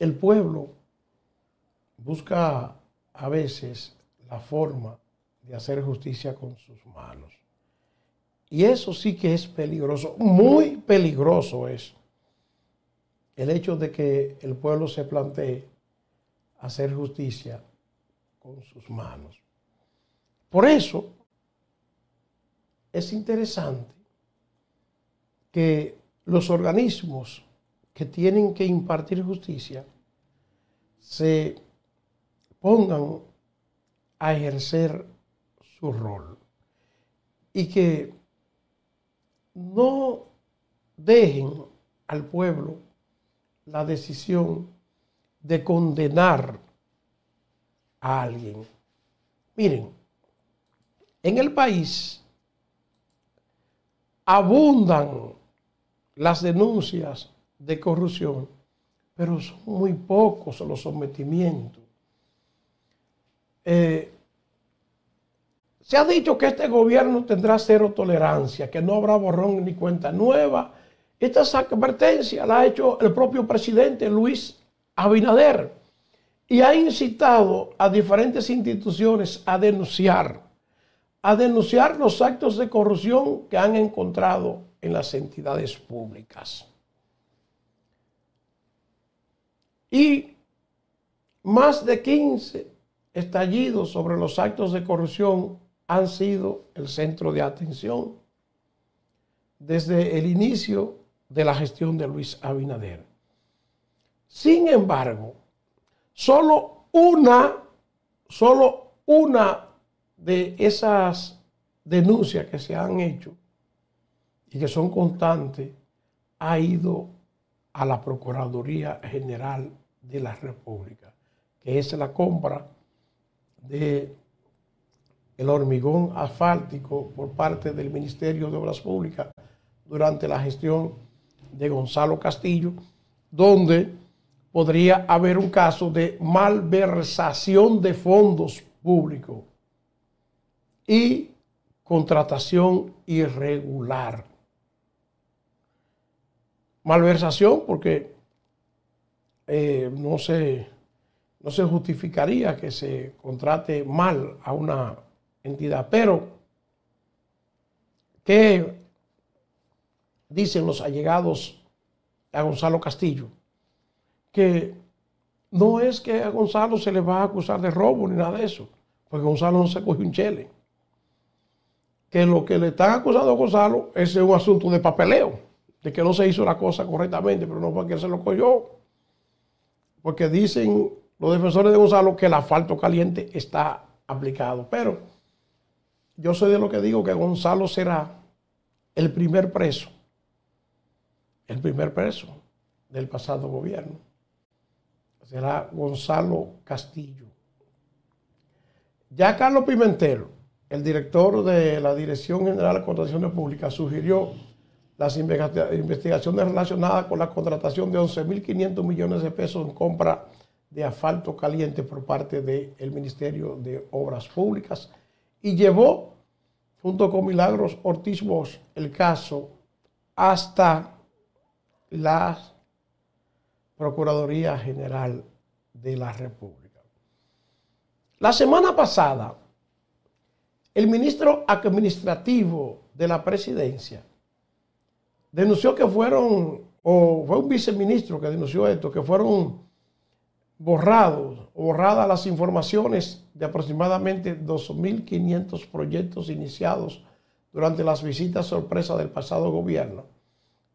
El pueblo busca a veces la forma de hacer justicia con sus manos. Y eso sí que es peligroso, muy peligroso es el hecho de que el pueblo se plantee hacer justicia con sus manos. Por eso es interesante que los organismos que tienen que impartir justicia se pongan a ejercer su rol y que no dejen al pueblo la decisión de condenar a alguien. Miren, en el país abundan las denuncias de corrupción, pero son muy pocos los sometimientos. Eh, se ha dicho que este gobierno tendrá cero tolerancia, que no habrá borrón ni cuenta nueva. Esta advertencia la ha hecho el propio presidente Luis Abinader y ha incitado a diferentes instituciones a denunciar, a denunciar los actos de corrupción que han encontrado en las entidades públicas. y más de 15 estallidos sobre los actos de corrupción han sido el centro de atención desde el inicio de la gestión de Luis Abinader. Sin embargo, solo una, solo una de esas denuncias que se han hecho y que son constantes ha ido a la Procuraduría General de la República, que es la compra de el hormigón asfáltico por parte del Ministerio de Obras Públicas durante la gestión de Gonzalo Castillo, donde podría haber un caso de malversación de fondos públicos y contratación irregular. Malversación porque eh, no, se, no se justificaría que se contrate mal a una entidad. Pero, ¿qué dicen los allegados a Gonzalo Castillo? Que no es que a Gonzalo se le va a acusar de robo ni nada de eso, porque Gonzalo no se cogió un chele. Que lo que le están acusando a Gonzalo es un asunto de papeleo, de que no se hizo la cosa correctamente, pero no porque que se lo cogió porque dicen los defensores de Gonzalo que el asfalto caliente está aplicado. Pero yo soy de lo que digo que Gonzalo será el primer preso, el primer preso del pasado gobierno. Será Gonzalo Castillo. Ya Carlos Pimentel, el director de la Dirección General de Contrataciones Públicas, sugirió las investigaciones relacionadas con la contratación de 11.500 millones de pesos en compra de asfalto caliente por parte del Ministerio de Obras Públicas y llevó, junto con Milagros Ortiz Bosch, el caso hasta la Procuraduría General de la República. La semana pasada, el ministro administrativo de la presidencia denunció que fueron, o fue un viceministro que denunció esto, que fueron borrados, borradas las informaciones de aproximadamente 2.500 proyectos iniciados durante las visitas sorpresa del pasado gobierno.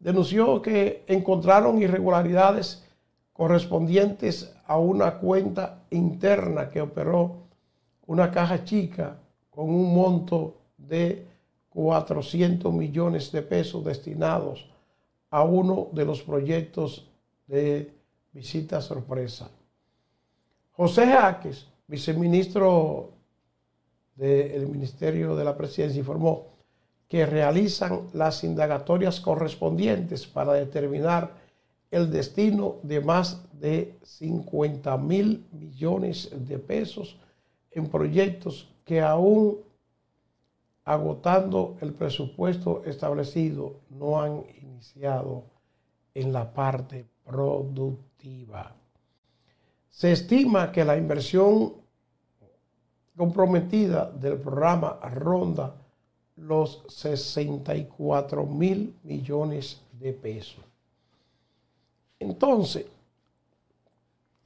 Denunció que encontraron irregularidades correspondientes a una cuenta interna que operó una caja chica con un monto de 400 millones de pesos destinados a uno de los proyectos de visita sorpresa. José Jaques, viceministro del Ministerio de la Presidencia, informó que realizan las indagatorias correspondientes para determinar el destino de más de 50 mil millones de pesos en proyectos que aún agotando el presupuesto establecido, no han iniciado en la parte productiva. Se estima que la inversión comprometida del programa ronda los 64 mil millones de pesos. Entonces,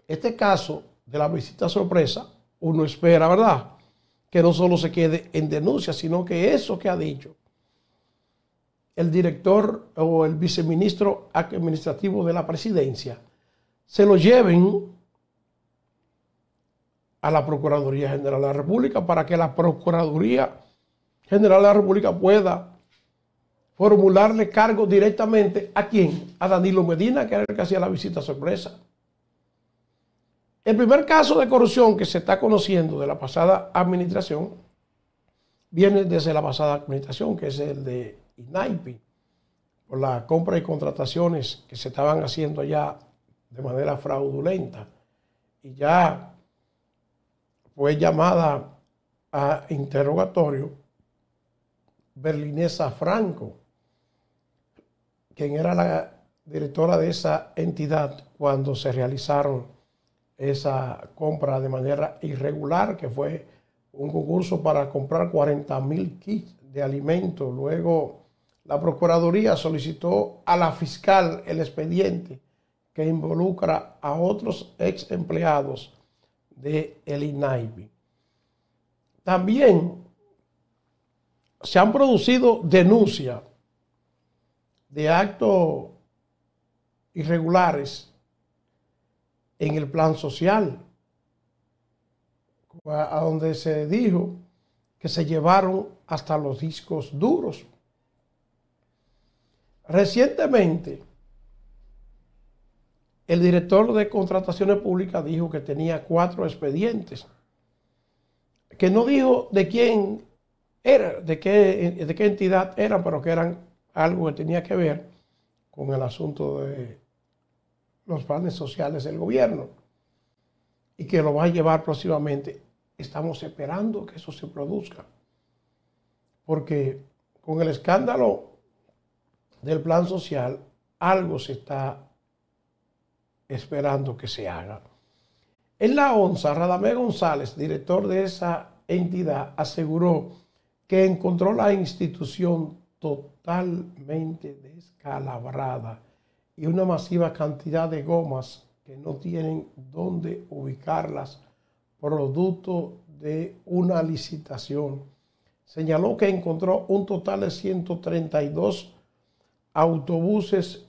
este caso de la visita sorpresa, uno espera, ¿verdad? que no solo se quede en denuncia, sino que eso que ha dicho el director o el viceministro administrativo de la presidencia se lo lleven a la Procuraduría General de la República para que la Procuraduría General de la República pueda formularle cargo directamente a quién? A Danilo Medina, que era el que hacía la visita sorpresa. El primer caso de corrupción que se está conociendo de la pasada administración viene desde la pasada administración, que es el de INAIPI, por la compra y contrataciones que se estaban haciendo allá de manera fraudulenta. Y ya fue llamada a interrogatorio Berlinesa Franco, quien era la directora de esa entidad cuando se realizaron esa compra de manera irregular, que fue un concurso para comprar 40 mil kits de alimentos. Luego la Procuraduría solicitó a la fiscal el expediente que involucra a otros ex empleados de el INAIBI. También se han producido denuncias de actos irregulares en el plan social, a donde se dijo que se llevaron hasta los discos duros. Recientemente, el director de contrataciones públicas dijo que tenía cuatro expedientes, que no dijo de quién era, de qué, qué entidad eran, pero que eran algo que tenía que ver con el asunto de los planes sociales del gobierno y que lo va a llevar próximamente. Estamos esperando que eso se produzca, porque con el escándalo del plan social algo se está esperando que se haga. En la ONSA, Radamé González, director de esa entidad, aseguró que encontró la institución totalmente descalabrada y una masiva cantidad de gomas que no tienen dónde ubicarlas, producto de una licitación. Señaló que encontró un total de 132 autobuses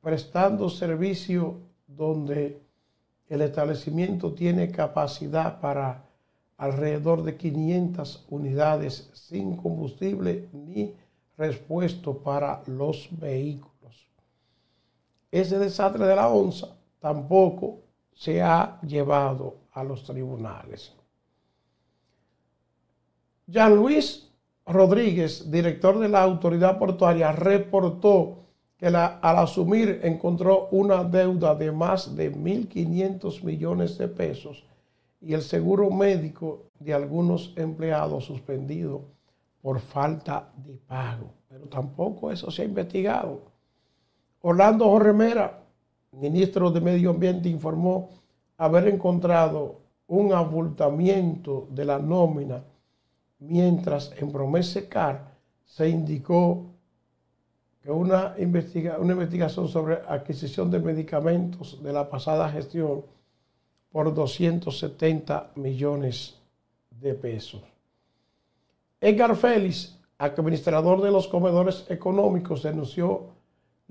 prestando servicio donde el establecimiento tiene capacidad para alrededor de 500 unidades sin combustible ni respuesto para los vehículos ese desastre de la onza tampoco se ha llevado a los tribunales. Jean Luis Rodríguez, director de la autoridad portuaria, reportó que al asumir encontró una deuda de más de 1.500 millones de pesos y el seguro médico de algunos empleados suspendido por falta de pago. Pero tampoco eso se ha investigado. Orlando Jorge ministro de Medio Ambiente, informó haber encontrado un abultamiento de la nómina, mientras en Promesecar se indicó que una, una investigación sobre adquisición de medicamentos de la pasada gestión por 270 millones de pesos. Edgar Félix, administrador de los comedores económicos, denunció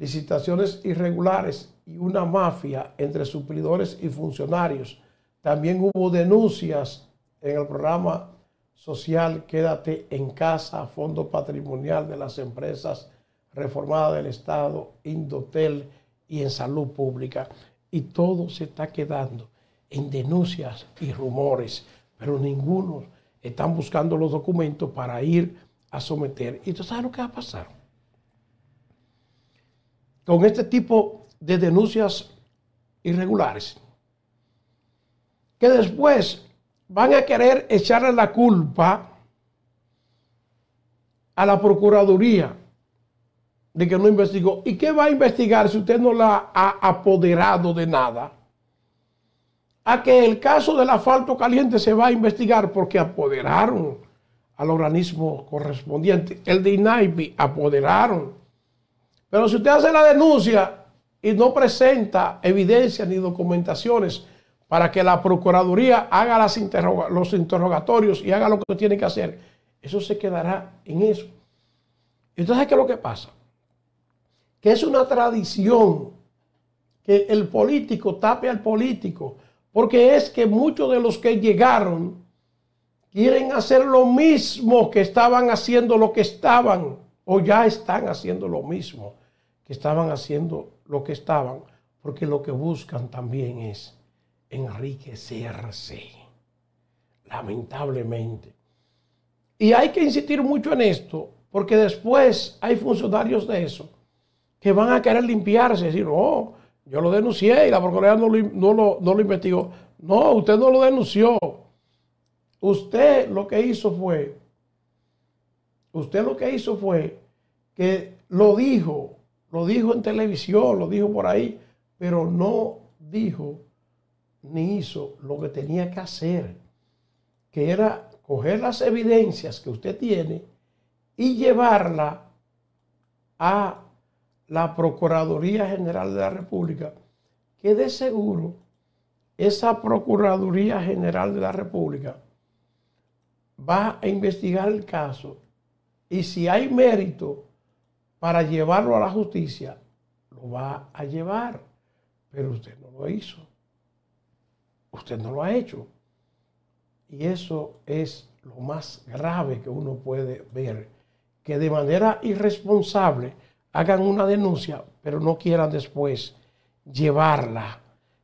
licitaciones irregulares y una mafia entre suplidores y funcionarios. También hubo denuncias en el programa social Quédate en casa, Fondo Patrimonial de las Empresas Reformadas del Estado, Indotel y en Salud Pública. Y todo se está quedando en denuncias y rumores, pero ninguno están buscando los documentos para ir a someter. ¿Y tú sabes lo que va a pasar? con este tipo de denuncias irregulares, que después van a querer echarle la culpa a la Procuraduría de que no investigó. ¿Y qué va a investigar si usted no la ha apoderado de nada? A que el caso del asfalto caliente se va a investigar porque apoderaron al organismo correspondiente. El de INAIPI apoderaron pero si usted hace la denuncia y no presenta evidencias ni documentaciones para que la Procuraduría haga los interrogatorios y haga lo que tiene que hacer, eso se quedará en eso. Entonces, ¿qué es lo que pasa? Que es una tradición que el político tape al político, porque es que muchos de los que llegaron quieren hacer lo mismo que estaban haciendo, lo que estaban, o ya están haciendo lo mismo estaban haciendo lo que estaban, porque lo que buscan también es enriquecerse, lamentablemente. Y hay que insistir mucho en esto, porque después hay funcionarios de eso que van a querer limpiarse, y decir, no oh, yo lo denuncié y la Procuraduría no lo, no lo, no lo investigó. No, usted no lo denunció. Usted lo que hizo fue, usted lo que hizo fue que lo dijo lo dijo en televisión, lo dijo por ahí, pero no dijo ni hizo lo que tenía que hacer, que era coger las evidencias que usted tiene y llevarla a la Procuraduría General de la República, que de seguro esa Procuraduría General de la República va a investigar el caso y si hay mérito, para llevarlo a la justicia, lo va a llevar, pero usted no lo hizo. Usted no lo ha hecho. Y eso es lo más grave que uno puede ver, que de manera irresponsable hagan una denuncia, pero no quieran después llevarla,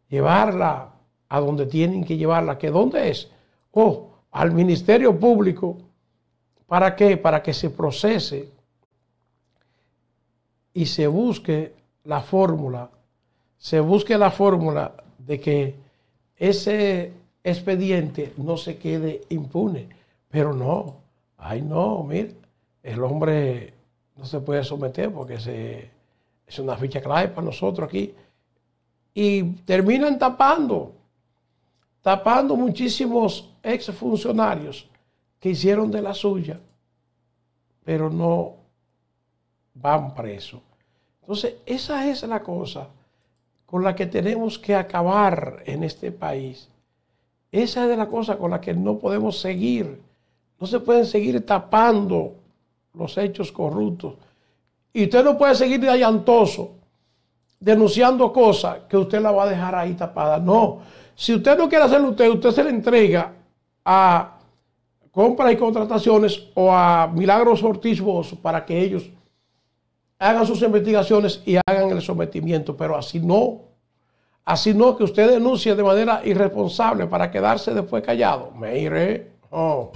llevarla a donde tienen que llevarla, que dónde es, oh, al Ministerio Público, ¿para qué? Para que se procese y se busque la fórmula, se busque la fórmula de que ese expediente no se quede impune. Pero no, ay no, mire, el hombre no se puede someter porque es una ficha clave para nosotros aquí. Y terminan tapando, tapando muchísimos exfuncionarios que hicieron de la suya, pero no van presos. Entonces, esa es la cosa con la que tenemos que acabar en este país. Esa es la cosa con la que no podemos seguir. No se pueden seguir tapando los hechos corruptos. Y usted no puede seguir de allantoso, denunciando cosas que usted la va a dejar ahí tapada. No. Si usted no quiere hacerlo usted, usted se le entrega a compras y contrataciones o a Milagros Ortiz para que ellos hagan sus investigaciones y hagan el sometimiento, pero así no. Así no que usted denuncie de manera irresponsable para quedarse después callado. Me iré. Oh.